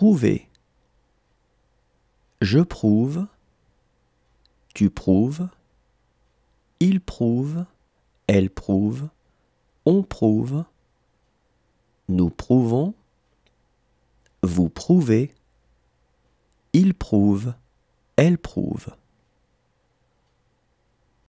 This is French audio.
Prouver. Je prouve. Tu prouves. Il prouve. Elle prouve. On prouve. Nous prouvons. Vous prouvez. Il prouve. Elle prouve.